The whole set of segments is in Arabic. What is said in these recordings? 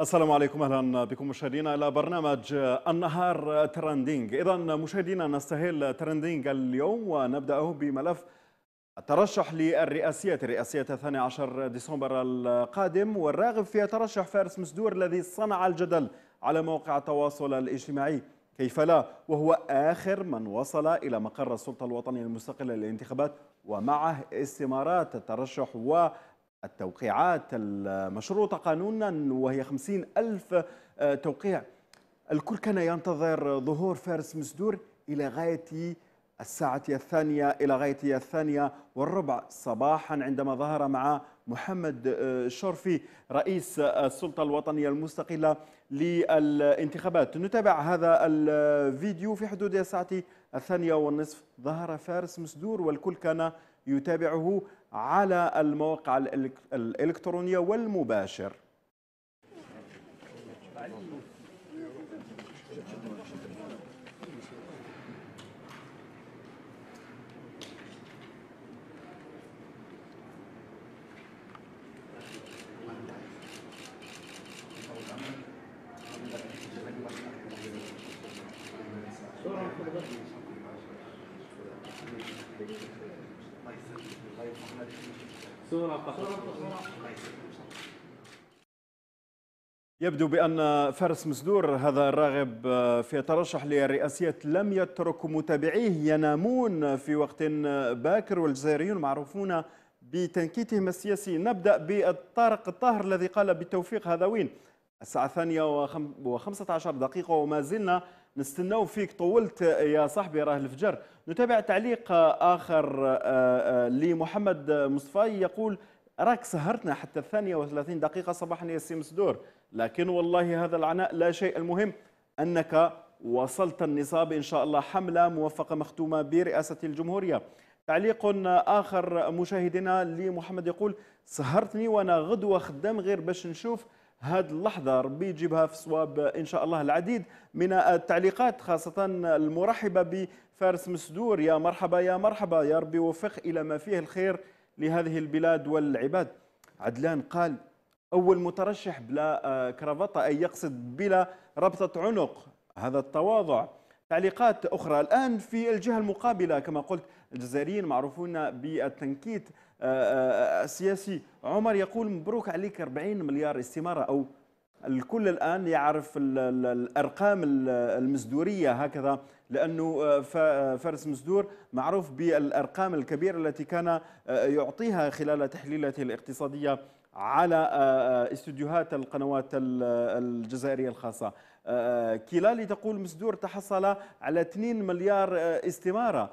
السلام عليكم اهلا بكم مشاهدينا الى برنامج النهار ترندينج اذا مشاهدينا نستهل ترندينج اليوم ونبداه بملف الترشح للرئاسية الرئاسية 12 ديسمبر القادم والراغب في ترشح فارس مسدور الذي صنع الجدل على موقع التواصل الاجتماعي كيف لا وهو آخر من وصل إلى مقر السلطة الوطنية المستقلة للانتخابات ومعه استمارات الترشح و التوقيعات المشروطة قانونا وهي خمسين ألف آه، توقيع الكل كان ينتظر ظهور فارس مسدور إلى غاية الساعة الثانية إلى غاية الثانية والربع صباحا عندما ظهر مع محمد آه، شرفي رئيس آه، السلطة الوطنية المستقلة للانتخابات نتابع هذا الفيديو في حدود الساعة الثانية والنصف ظهر فارس مسدور والكل كان يتابعه على المواقع الإلكترونية والمباشر يبدو بأن فارس مسدور هذا الراغب آه، في الترشح للرئاسية لم يترك متابعيه ينامون في وقت آه، باكر والجزائريون معروفون بتنكيتهم السياسي نبدأ بالطارق الطاهر الذي قال بالتوفيق هذا وين الساعة الثانية وخمسة عشر دقيقة وما زلنا نستناو فيك طولت يا صاحبي راه الفجر نتابع تعليق آخر آه، آه، لمحمد مصطفى يقول راك سهرتنا حتى الثانية وثلاثين دقيقة صباحا يا سي مسدور لكن والله هذا العناء لا شيء المهم أنك وصلت النصاب إن شاء الله حملة موفقة مختومة برئاسة الجمهورية تعليق آخر مشاهدنا لمحمد يقول سهرتني وأنا غدوة خدام غير باش نشوف هذه اللحظة ربي يجيبها في صواب إن شاء الله العديد من التعليقات خاصة المرحبة بفارس مسدور يا مرحبا يا مرحبا يا ربي وفق إلى ما فيه الخير لهذه البلاد والعباد عدلان قال أول مترشح بلا آه، كرافطة أي يقصد بلا ربطة عنق هذا التواضع تعليقات أخرى الآن في الجهة المقابلة كما قلت الجزائريين معروفون بالتنكيت آه، آه، آه، السياسي عمر يقول مبروك عليك 40 مليار استمارة أو الكل الآن يعرف الأرقام المزدورية هكذا لأنه آه، فارس آه، مزدور معروف بالأرقام الكبيرة التي كان آه، يعطيها خلال تحليلاته الاقتصادية على استديوهات القنوات الجزائرية الخاصة كيلالي تقول مزدور تحصل على 2 مليار استمارة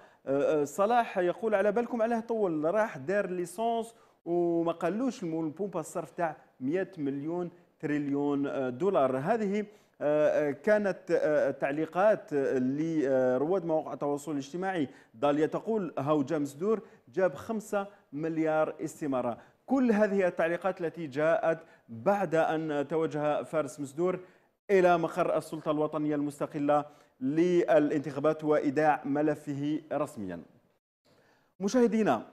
صلاح يقول على بالكم علاه طول راح دار ليسونس وما قالوش البومبا الصرف تاع 100 مليون تريليون دولار هذه آه، آه، كانت آه، تعليقات لرواد مواقع التواصل الاجتماعي داليا تقول هاو جيمس دور جاب 5 مليار استمارة كل هذه التعليقات التي جاءت بعد أن توجه فارس مسدور إلى مقر السلطة الوطنية المستقلة للانتخابات وإيداع ملفه رسميا مشاهدينا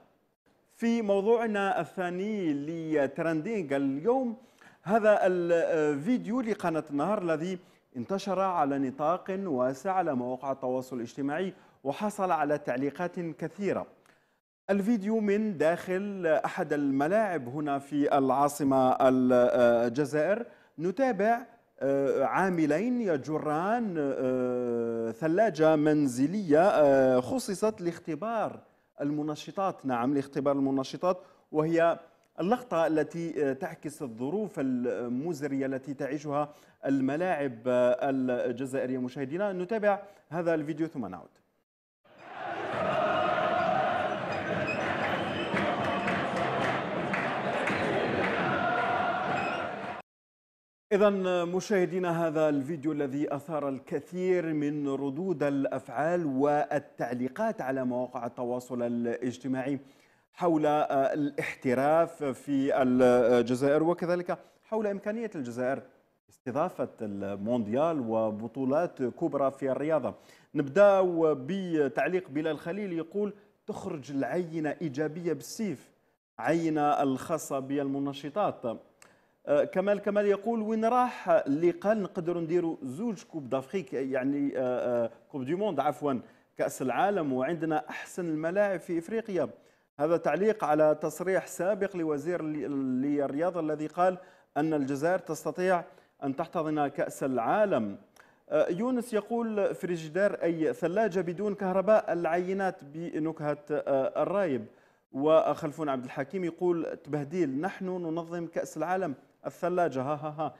في موضوعنا الثاني لترندينغ اليوم هذا الفيديو لقناة النهار الذي انتشر على نطاق واسع على مواقع التواصل الاجتماعي وحصل على تعليقات كثيرة الفيديو من داخل أحد الملاعب هنا في العاصمة الجزائر نتابع آه، عاملين يجران آه، ثلاجة منزلية آه، خصصت لاختبار المنشطات نعم لاختبار المنشطات وهي اللقطة التي آه، تعكس الظروف المزرية التي تعيشها الملاعب آه، الجزائرية مشاهدينا نتابع هذا الفيديو ثم نعود إذا مشاهدينا هذا الفيديو الذي أثار الكثير من ردود الأفعال والتعليقات على مواقع التواصل الاجتماعي حول آه، الاحتراف في الجزائر وكذلك حول إمكانية الجزائر استضافة المونديال وبطولات كبرى في الرياضة نبدأ بتعليق بلال خليل يقول تخرج العينة إيجابية بالسيف عينة الخاصة بالمنشطات آه، كمال كمال يقول وين راح اللي قال نقدروا نديروا زوج كوب دافريك يعني آه، كوب دي موند عفوا كاس العالم وعندنا احسن الملاعب في افريقيا هذا تعليق على تصريح سابق لوزير للرياضة الذي قال أن الجزائر تستطيع أن تحتضن كأس العالم أه، يونس يقول فريجدار أي ثلاجة بدون كهرباء العينات بنكهة أه، الرايب وخلفون عبد الحكيم يقول تبهديل نحن ننظم كأس العالم الثلاجة ها ها ها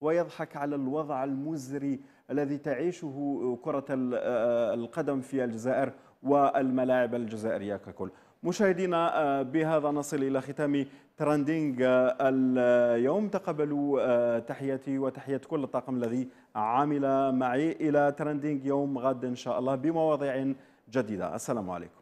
ويضحك على الوضع المزري الذي تعيشه كرة أه، القدم في الجزائر والملاعب الجزائرية ككل مشاهدينا آه، بهذا نصل إلى ختام ترندينج آه، اليوم تقبلوا آه، تحياتي وتحية كل الطاقم الذي عمل معي إلى ترندينج يوم غد إن شاء الله بمواضيع جديدة السلام عليكم